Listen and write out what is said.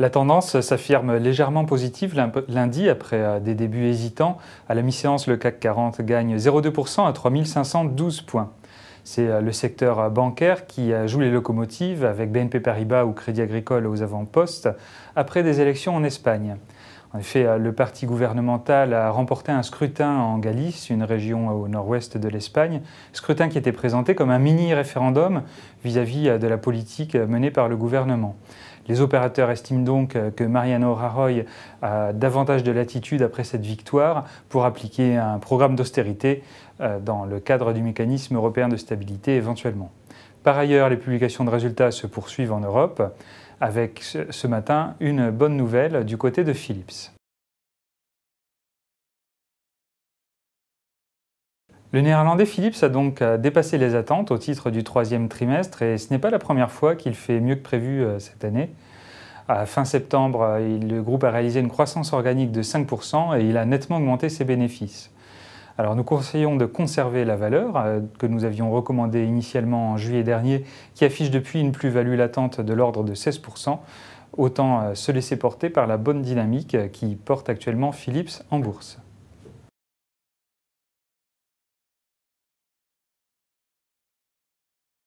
La tendance s'affirme légèrement positive lundi après euh, des débuts hésitants. À la mi-séance, le CAC 40 gagne 0,2% à 3512 points. C'est euh, le secteur euh, bancaire qui joue les locomotives avec BNP Paribas ou Crédit Agricole aux avant-postes après des élections en Espagne. En effet, euh, le parti gouvernemental a remporté un scrutin en Galice, une région au nord-ouest de l'Espagne, scrutin qui était présenté comme un mini-référendum vis-à-vis euh, de la politique euh, menée par le gouvernement. Les opérateurs estiment donc que Mariano Rajoy a davantage de latitude après cette victoire pour appliquer un programme d'austérité dans le cadre du mécanisme européen de stabilité éventuellement. Par ailleurs, les publications de résultats se poursuivent en Europe avec ce matin une bonne nouvelle du côté de Philips. Le néerlandais Philips a donc euh, dépassé les attentes au titre du troisième trimestre et ce n'est pas la première fois qu'il fait mieux que prévu euh, cette année. À fin septembre, euh, le groupe a réalisé une croissance organique de 5% et il a nettement augmenté ses bénéfices. Alors nous conseillons de conserver la valeur euh, que nous avions recommandée initialement en juillet dernier, qui affiche depuis une plus-value latente de l'ordre de 16%. Autant euh, se laisser porter par la bonne dynamique euh, qui porte actuellement Philips en bourse.